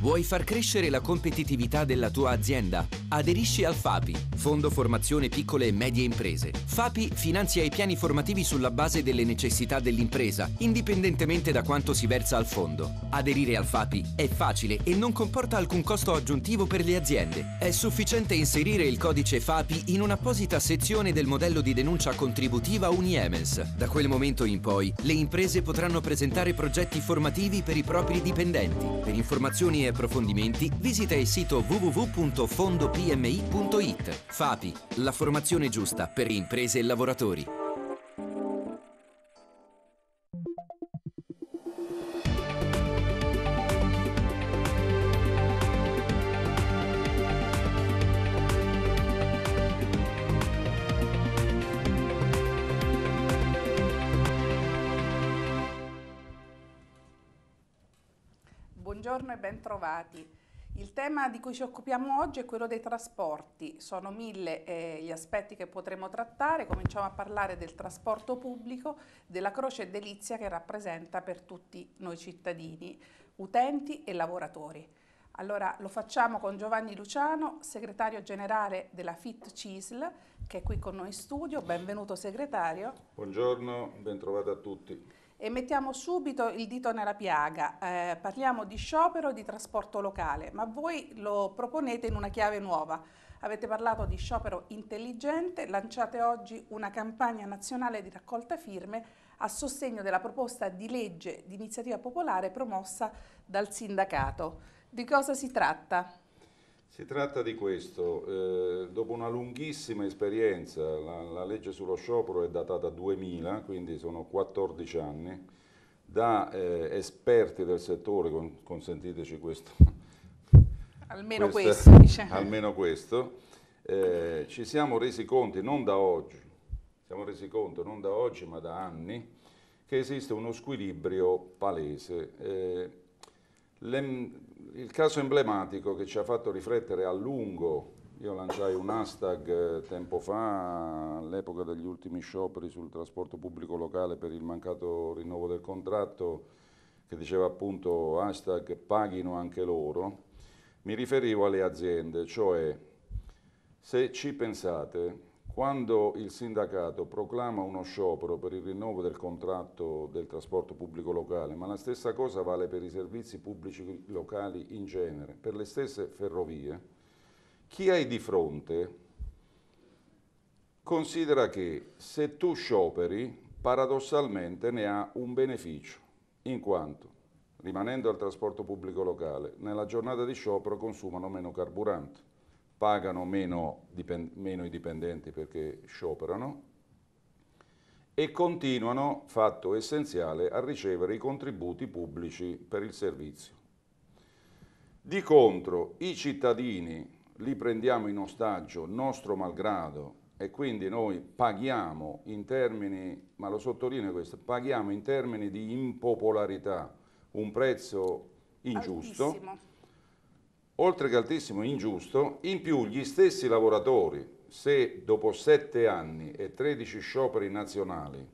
Vuoi far crescere la competitività della tua azienda? Aderisci al FAPI, Fondo Formazione Piccole e Medie Imprese. FAPI finanzia i piani formativi sulla base delle necessità dell'impresa, indipendentemente da quanto si versa al fondo. Aderire al FAPI è facile e non comporta alcun costo aggiuntivo per le aziende. È sufficiente inserire il codice FAPI in un'apposita sezione del modello di denuncia contributiva Uniemens. Da quel momento in poi, le imprese potranno presentare progetti formativi per i propri dipendenti. Per informazioni e approfondimenti visita il sito www.fondopmi.it. FAPI, la formazione giusta per imprese e lavoratori. stati. Il tema di cui ci occupiamo oggi è quello dei trasporti. Sono mille eh, gli aspetti che potremo trattare. Cominciamo a parlare del trasporto pubblico, della croce e delizia che rappresenta per tutti noi cittadini, utenti e lavoratori. Allora lo facciamo con Giovanni Luciano, segretario generale della FIT CISL, che è qui con noi in studio. Benvenuto segretario. Buongiorno, ben trovato a tutti. E mettiamo subito il dito nella piaga, eh, parliamo di sciopero di trasporto locale, ma voi lo proponete in una chiave nuova. Avete parlato di sciopero intelligente, lanciate oggi una campagna nazionale di raccolta firme a sostegno della proposta di legge di iniziativa popolare promossa dal sindacato. Di cosa si tratta? Si tratta di questo, eh, dopo una lunghissima esperienza, la, la, legge sullo sciopero è datata 2000, quindi sono 14 anni, da eh, esperti del settore, con, consentiteci questo. Almeno questa, questo, diciamo. Almeno questo, eh, ci siamo resi conti, non da oggi, siamo resi conto non da oggi ma da anni, che esiste uno squilibrio palese. Eh, le, il caso emblematico che ci ha fatto riflettere a lungo, io lanciai un hashtag eh, tempo fa, all'epoca degli ultimi scioperi sul trasporto pubblico locale per il mancato rinnovo del contratto, che diceva appunto hashtag paghino anche loro, mi riferivo alle aziende, cioè se ci pensate quando il sindacato proclama uno sciopero per il rinnovo del contratto del trasporto pubblico locale, ma la stessa cosa vale per i servizi pubblici locali in genere, per le stesse ferrovie, chi hai di fronte considera che se tu scioperi paradossalmente ne ha un beneficio, in quanto rimanendo al trasporto pubblico locale, nella giornata di sciopero consumano meno carburante pagano meno, dipend- meno, i dipendenti perché scioperano e continuano, fatto essenziale, a ricevere i contributi pubblici per il servizio. Di contro, i cittadini li prendiamo in ostaggio, nostro malgrado, e quindi noi paghiamo in termini, ma lo sottolineo questo, paghiamo in termini di impopolarità un prezzo ingiusto. Altissimo oltre che altissimo ingiusto, in più gli stessi lavoratori, se dopo 7 anni e 13 scioperi nazionali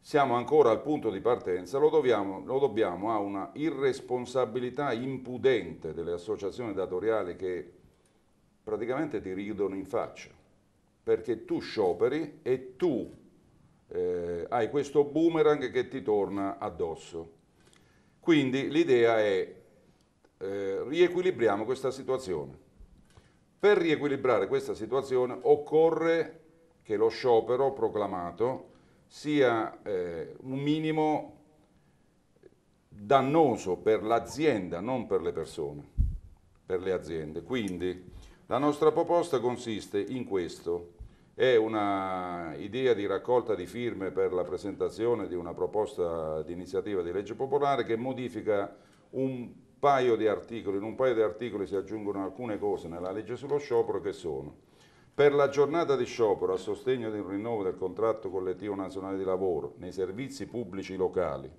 siamo ancora al punto di partenza, lo dobbiamo, lo dobbiamo a una irresponsabilità impudente delle associazioni datoriali che praticamente ti ridono in faccia, perché tu scioperi e tu eh, hai questo boomerang che ti torna addosso. Quindi l'idea è eh, riequilibriamo questa situazione. Per riequilibrare questa situazione occorre che lo sciopero proclamato sia eh, un minimo dannoso per l'azienda, non per le persone, per le aziende. Quindi la nostra proposta consiste in questo. È un'idea di raccolta di firme per la presentazione di una proposta di iniziativa di legge popolare che modifica un paio di articoli, in un paio di articoli si aggiungono alcune cose nella legge sullo sciopero che sono per la giornata di sciopero a sostegno di un rinnovo del contratto collettivo nazionale di lavoro nei servizi pubblici locali,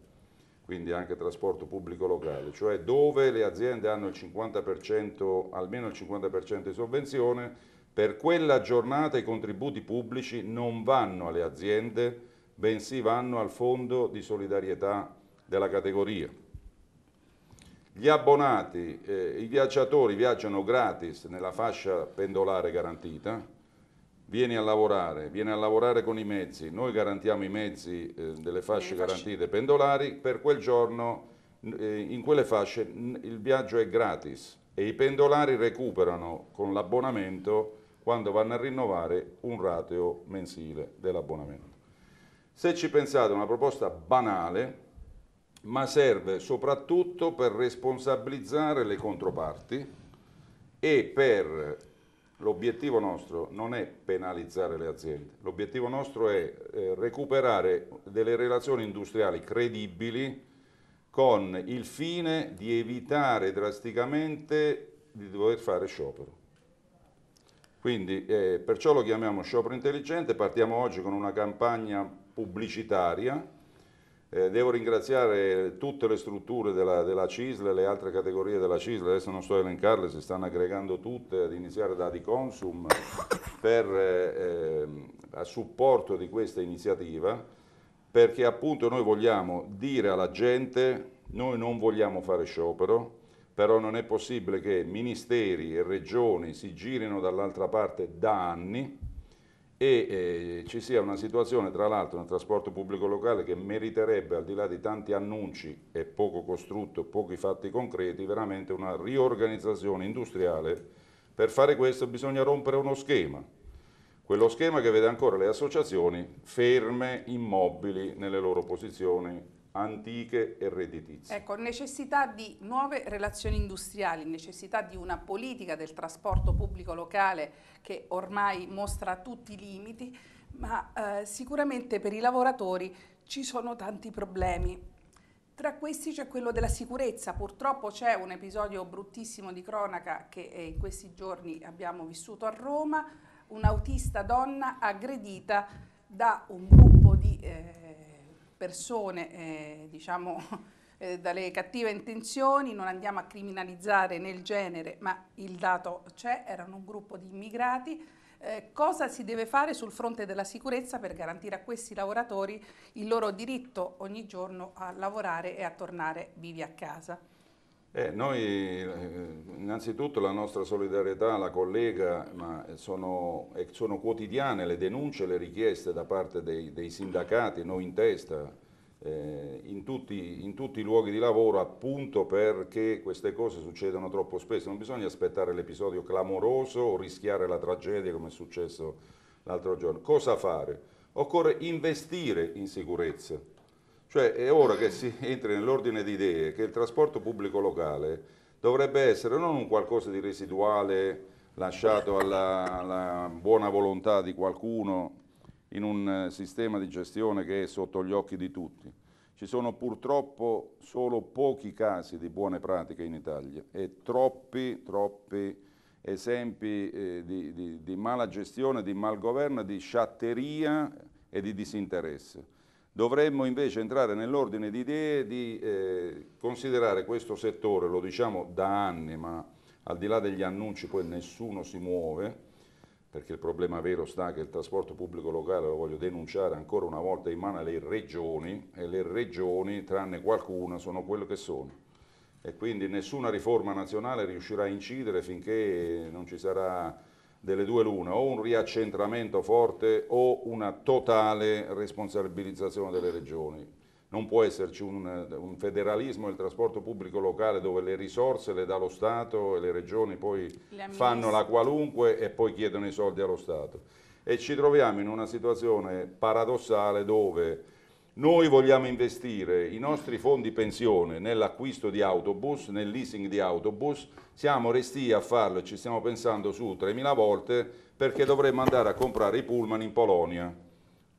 quindi anche trasporto pubblico locale, cioè dove le aziende hanno il 50%, almeno il 50% di sovvenzione, per quella giornata i contributi pubblici non vanno alle aziende, bensì vanno al fondo di solidarietà della categoria. Gli abbonati, eh, i viaggiatori viaggiano gratis nella fascia pendolare garantita, vieni a lavorare, vieni a lavorare con i mezzi, noi garantiamo i mezzi eh, delle fasce garantite pendolari, per quel giorno eh, in quelle fasce il viaggio è gratis e i pendolari recuperano con l'abbonamento quando vanno a rinnovare un rateo mensile dell'abbonamento. Se ci pensate una proposta banale, ma serve soprattutto per responsabilizzare le controparti e per l'obiettivo nostro non è penalizzare le aziende, l'obiettivo nostro è eh, recuperare delle relazioni industriali credibili con il fine di evitare drasticamente di dover fare sciopero. Quindi eh, perciò lo chiamiamo sciopero intelligente, partiamo oggi con una campagna pubblicitaria eh, devo ringraziare tutte le strutture della, della CISL e le altre categorie della CISL, adesso non sto a elencarle, si stanno aggregando tutte, ad iniziare da Consum, per, eh, a supporto di questa iniziativa, perché appunto noi vogliamo dire alla gente noi non vogliamo fare sciopero, però non è possibile che ministeri e regioni si girino dall'altra parte da anni e eh, ci sia una situazione tra l'altro nel trasporto pubblico locale che meriterebbe al di là di tanti annunci e poco costrutto, pochi fatti concreti, veramente una riorganizzazione industriale. Per fare questo bisogna rompere uno schema, quello schema che vede ancora le associazioni ferme, immobili nelle loro posizioni antiche e redditizie. Ecco, necessità di nuove relazioni industriali, necessità di una politica del trasporto pubblico locale che ormai mostra tutti i limiti, ma eh, sicuramente per i lavoratori ci sono tanti problemi. Tra questi c'è quello della sicurezza, purtroppo c'è un episodio bruttissimo di cronaca che eh, in questi giorni abbiamo vissuto a Roma, un'autista donna aggredita da un gruppo di... Eh, persone, eh, diciamo, eh, dalle cattive intenzioni, non andiamo a criminalizzare nel genere, ma il dato c'è, erano un gruppo di immigrati. Eh, cosa si deve fare sul fronte della sicurezza per garantire a questi lavoratori il loro diritto ogni giorno a lavorare e a tornare vivi a casa? Eh, noi eh, innanzitutto la nostra solidarietà alla collega, ma sono, eh, sono, quotidiane le denunce, le richieste da parte dei, dei sindacati, noi in testa, eh, in, tutti, in, tutti, i luoghi di lavoro appunto perché queste cose succedono troppo spesso, non bisogna aspettare l'episodio clamoroso o rischiare la tragedia come è successo l'altro giorno. Cosa fare? Occorre investire in sicurezza cioè è ora che si entri nell'ordine di idee che il trasporto pubblico locale dovrebbe essere non un qualcosa di residuale lasciato alla, alla buona volontà di qualcuno in un eh, sistema di gestione che è sotto gli occhi di tutti. Ci sono purtroppo solo pochi casi di buone pratiche in Italia e troppi, troppi esempi eh, di, di, di mala gestione, di mal governo, di sciatteria e di disinteresse. Dovremmo invece entrare nell'ordine di idee di eh, considerare questo settore, lo diciamo da anni, ma al di là degli annunci poi nessuno si muove, perché il problema vero sta che il trasporto pubblico locale, lo voglio denunciare ancora una volta, in mano alle regioni e le regioni, tranne qualcuna, sono quello che sono. E quindi nessuna riforma nazionale riuscirà a incidere finché non ci sarà delle due l'una, o un riaccentramento forte o una totale responsabilizzazione delle regioni. Non può esserci un, un federalismo del trasporto pubblico locale dove le risorse le dà lo Stato e le regioni poi le fanno la qualunque e poi chiedono i soldi allo Stato. E ci troviamo in una situazione paradossale dove noi vogliamo investire i nostri fondi pensione nell'acquisto di autobus, nel leasing di autobus, siamo resti a farlo, ci stiamo pensando su 3.000 volte perché dovremmo andare a comprare i pullman in Polonia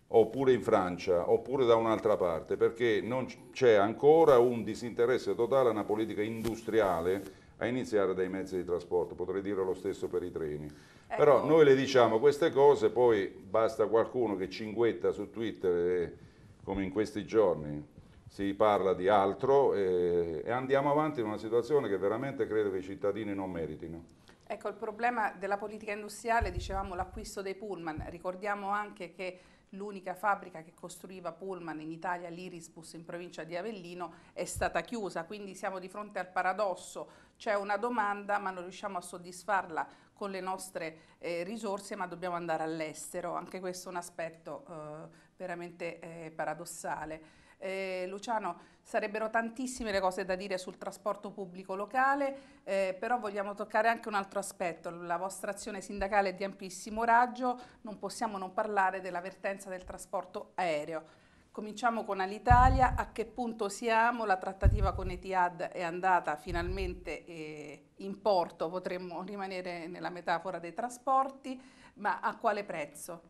oppure in Francia oppure da un'altra parte perché non c'è ancora un disinteresse totale a una politica industriale a iniziare dai mezzi di trasporto, potrei dire lo stesso per i treni. Ecco. Però noi le diciamo queste cose, poi basta qualcuno che cinguetta su Twitter e come in questi giorni si parla di altro e, e andiamo avanti in una situazione che veramente credo che i cittadini non meritino. Ecco, il problema della politica industriale, dicevamo l'acquisto dei pullman, ricordiamo anche che l'unica fabbrica che costruiva Pullman in Italia, l'Irisbus in provincia di Avellino, è stata chiusa, quindi siamo di fronte al paradosso, c'è una domanda ma non riusciamo a soddisfarla con le nostre eh, risorse ma dobbiamo andare all'estero, anche questo è un aspetto eh, veramente eh, paradossale. Eh, Luciano, sarebbero tantissime le cose da dire sul trasporto pubblico locale, eh, però vogliamo toccare anche un altro aspetto. La vostra azione sindacale è di amplissimo raggio, non possiamo non parlare della vertenza del trasporto aereo. Cominciamo con Alitalia, a che punto siamo? La trattativa con Etihad è andata finalmente eh, in porto, potremmo rimanere nella metafora dei trasporti, ma a quale prezzo?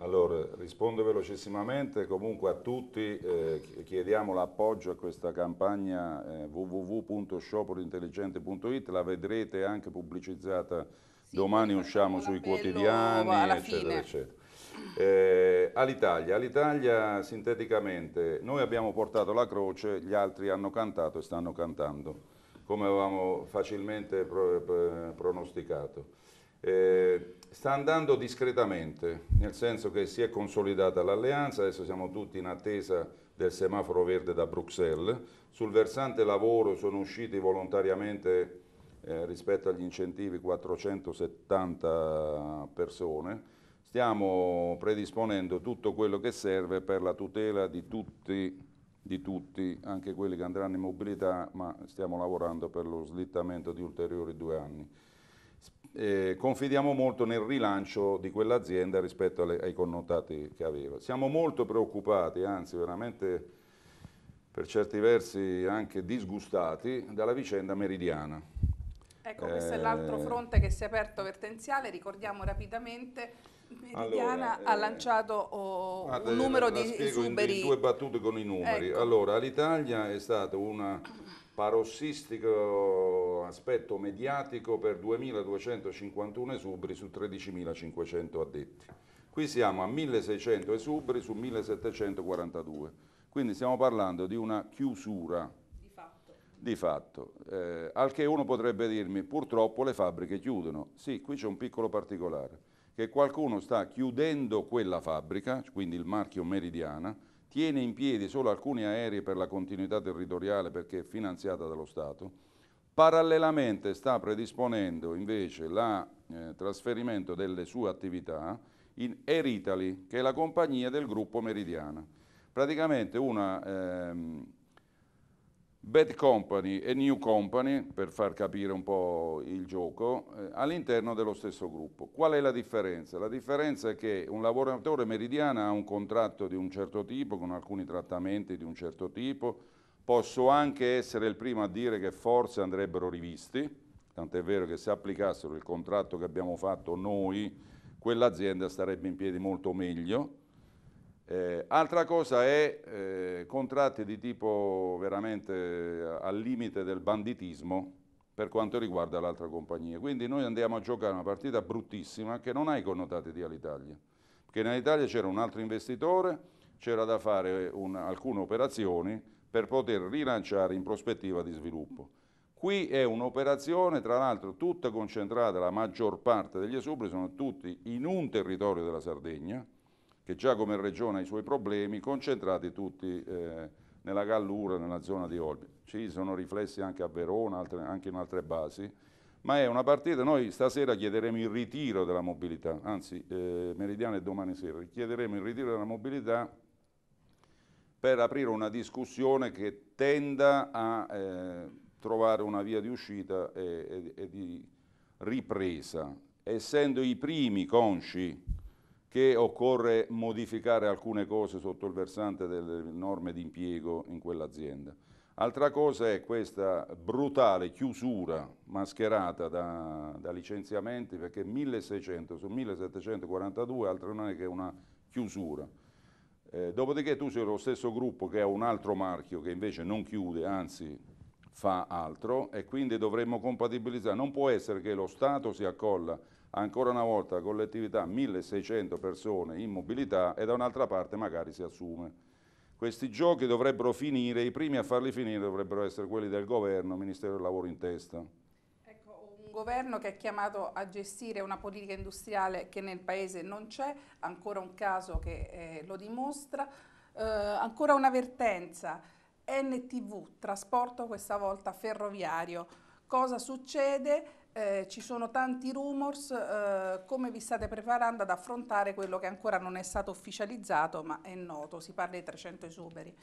Allora, rispondo velocissimamente, comunque a tutti eh, chiediamo l'appoggio a questa campagna eh, www.scioperintelligente.it, la vedrete anche pubblicizzata sì, domani usciamo sui quotidiani, eccetera, fine. eccetera. Eh, All'Italia, all'Italia sinteticamente, noi abbiamo portato la croce, gli altri hanno cantato e stanno cantando, come avevamo facilmente pro eh, pronosticato. Eh, sta andando discretamente, nel senso che si è consolidata l'alleanza, adesso siamo tutti in attesa del semaforo verde da Bruxelles. Sul versante lavoro sono usciti volontariamente eh, rispetto agli incentivi 470 persone. Stiamo predisponendo tutto quello che serve per la tutela di tutti, di tutti, anche quelli che andranno in mobilità, ma stiamo lavorando per lo slittamento di ulteriori due anni eh, confidiamo molto nel rilancio di quell'azienda rispetto alle, ai connotati che aveva. Siamo molto preoccupati, anzi veramente per certi versi anche disgustati, dalla vicenda meridiana. Ecco, questo è l'altro eh, fronte che si è aperto vertenziale, ricordiamo rapidamente Meridiana allora, ha eh, lanciato oh, guarda, un numero la, la di esuberi. In due battute con i numeri. Ecco. Allora, l'Italia è stata una parossistico aspetto mediatico per 2.251 esubri su 13.500 addetti. Qui siamo a 1.600 esubri su 1.742, quindi stiamo parlando di una chiusura di fatto. Eh, al che uno potrebbe dirmi purtroppo le fabbriche chiudono. Sì, qui c'è un piccolo particolare, che qualcuno sta chiudendo quella fabbrica, quindi il marchio Meridiana, tiene in piedi solo alcuni aerei per la continuità territoriale perché è finanziata dallo Stato, parallelamente sta predisponendo invece il eh, trasferimento delle sue attività in Air Italy, che è la compagnia del gruppo Meridiana. Praticamente una... Ehm, Bad Company e New Company, per far capire un po' il gioco, eh, all'interno dello stesso gruppo. Qual è la differenza? La differenza è che un lavoratore meridiana ha un contratto di un certo tipo, con alcuni trattamenti di un certo tipo, posso anche essere il primo a dire che forse andrebbero rivisti, tant'è vero che se applicassero il contratto che abbiamo fatto noi, quell'azienda starebbe in piedi molto meglio, eh, altra cosa è eh, contratti di tipo veramente eh, al limite del banditismo per quanto riguarda l'altra compagnia. Quindi noi andiamo a giocare una partita bruttissima che non ha i connotati di Alitalia, perché nell'Italia c'era un altro investitore, c'era da fare un, alcune operazioni per poter rilanciare in prospettiva di sviluppo. Qui è un'operazione, tra l'altro, tutta concentrata, la maggior parte degli esubri sono tutti in un territorio della Sardegna, che già come regione ha i suoi problemi, concentrati tutti eh, nella Gallura, nella zona di Olbia. Ci sono riflessi anche a Verona, altre, anche in altre basi, ma è una partita, noi stasera chiederemo il ritiro della mobilità, anzi eh, meridiana e domani sera, chiederemo il ritiro della mobilità per aprire una discussione che tenda a eh, trovare una via di uscita e, e, e di ripresa, essendo i primi consci che occorre modificare alcune cose sotto il versante delle norme di impiego in quell'azienda. Altra cosa è questa brutale chiusura mascherata da, da licenziamenti perché 1600 su 1742 altro non è che una chiusura. Eh, dopodiché tu sei lo stesso gruppo che ha un altro marchio che invece non chiude, anzi fa altro e quindi dovremmo compatibilizzare. Non può essere che lo Stato si accolla ancora una volta collettività 1600 persone in mobilità e da un'altra parte magari si assume. Questi giochi dovrebbero finire, i primi a farli finire dovrebbero essere quelli del governo, Ministero del Lavoro in testa. Ecco, un governo che è chiamato a gestire una politica industriale che nel Paese non c'è, ancora un caso che eh, lo dimostra, eh, ancora un'avvertenza, NTV, trasporto questa volta ferroviario. Cosa succede? eh, ci sono tanti rumors, eh, come vi state preparando ad affrontare quello che ancora non è stato ufficializzato ma è noto, si parla di 300 esuberi.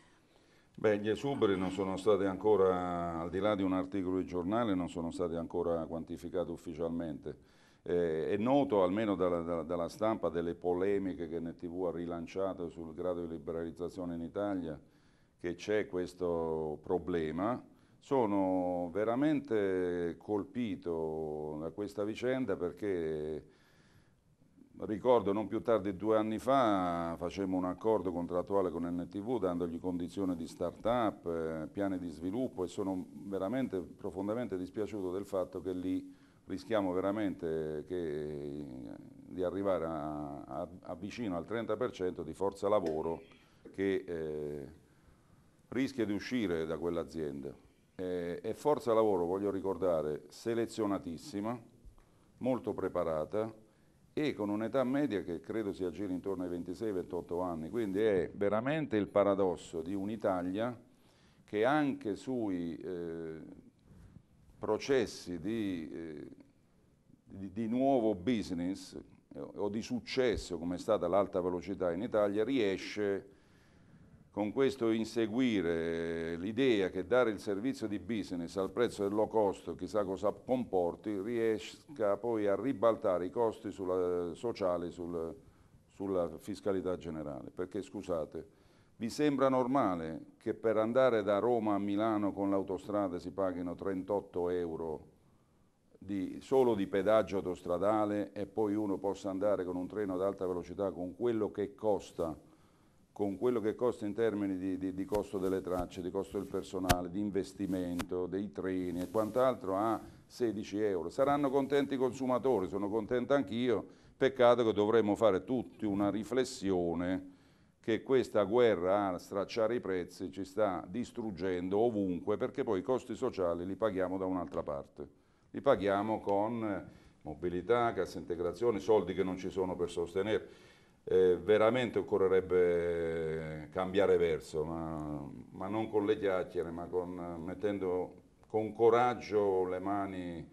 Beh, gli esuberi non sono stati ancora, al di là di un articolo di giornale, non sono stati ancora quantificati ufficialmente. Eh, è noto, almeno dalla, dalla, dalla, stampa, delle polemiche che NTV ha rilanciato sul grado di liberalizzazione in Italia, che c'è questo problema, sono veramente colpito da questa vicenda perché ricordo non più tardi due anni fa facemmo un accordo contrattuale con NTV dandogli condizioni di start-up, eh, piani di sviluppo e sono veramente profondamente dispiaciuto del fatto che lì rischiamo veramente che, di arrivare a, a, a, vicino al 30% di forza lavoro che eh, rischia di uscire da quell'azienda eh, è forza lavoro, voglio ricordare, selezionatissima, molto preparata e con un'età media che credo si aggiri intorno ai 26-28 anni, quindi è veramente il paradosso di un'Italia che anche sui eh, processi di, eh, di, di nuovo business eh, o di successo come è stata l'alta velocità in Italia riesce a con questo inseguire l'idea che dare il servizio di business al prezzo del low cost, chissà cosa comporti, riesca poi a ribaltare i costi sulla, sociali sul, sulla fiscalità generale. Perché scusate, vi sembra normale che per andare da Roma a Milano con l'autostrada si paghino 38 euro di, solo di pedaggio autostradale e poi uno possa andare con un treno ad alta velocità con quello che costa? con quello che costa in termini di, di, di, costo delle tracce, di costo del personale, di investimento, dei treni e quant'altro a 16 euro. Saranno contenti i consumatori, sono contento anch'io, peccato che dovremmo fare tutti una riflessione che questa guerra a stracciare i prezzi ci sta distruggendo ovunque perché poi i costi sociali li paghiamo da un'altra parte, li paghiamo con mobilità, cassa integrazione, soldi che non ci sono per sostenere eh, veramente occorrerebbe cambiare verso, ma, ma non con le chiacchiere, ma con, mettendo con coraggio le mani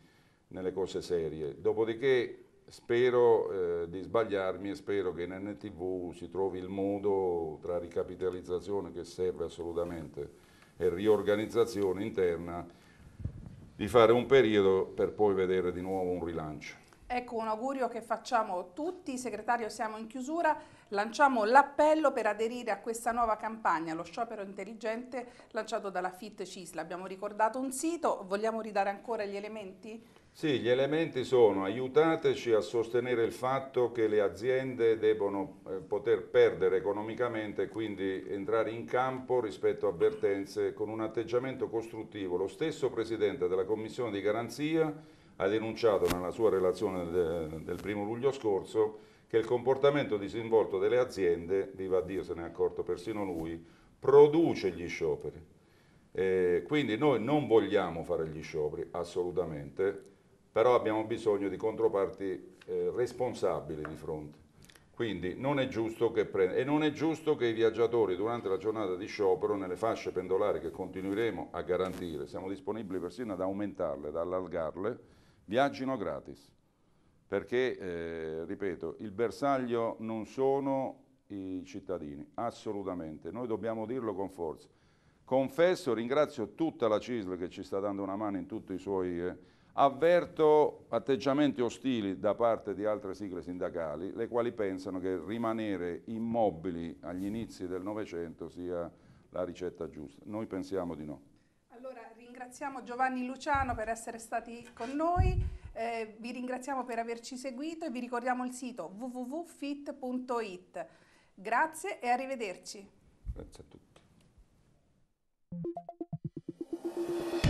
nelle cose serie. Dopodiché spero eh, di sbagliarmi e spero che in NTV si trovi il modo tra ricapitalizzazione che serve assolutamente e riorganizzazione interna di fare un periodo per poi vedere di nuovo un rilancio. Ecco un augurio che facciamo tutti, segretario siamo in chiusura, lanciamo l'appello per aderire a questa nuova campagna, lo sciopero intelligente lanciato dalla FIT Cisla. Abbiamo ricordato un sito, vogliamo ridare ancora gli elementi? Sì, gli elementi sono aiutateci a sostenere il fatto che le aziende devono eh, poter perdere economicamente, e quindi entrare in campo rispetto a avvertenze con un atteggiamento costruttivo. Lo stesso Presidente della Commissione di Garanzia ha denunciato nella sua relazione del, del primo luglio scorso che il comportamento disinvolto delle aziende, viva Dio se ne è accorto persino lui, produce gli scioperi. Eh, quindi noi non vogliamo fare gli scioperi, assolutamente, però abbiamo bisogno di controparti eh, responsabili di fronte. Quindi non è giusto che prenda, e non è giusto che i viaggiatori durante la giornata di sciopero, nelle fasce pendolari che continueremo a garantire, siamo disponibili persino ad aumentarle, ad allargarle, viaggino gratis, perché, eh, ripeto, il bersaglio non sono i cittadini, assolutamente, noi dobbiamo dirlo con forza. Confesso, ringrazio tutta la CISL che ci sta dando una mano in tutti i suoi... Eh, avverto atteggiamenti ostili da parte di altre sigle sindacali, le quali pensano che rimanere immobili agli inizi del Novecento sia la ricetta giusta. Noi pensiamo di no ringraziamo Giovanni Luciano per essere stati con noi, eh, vi ringraziamo per averci seguito e vi ricordiamo il sito www.fit.it. Grazie e arrivederci. Grazie a tutti.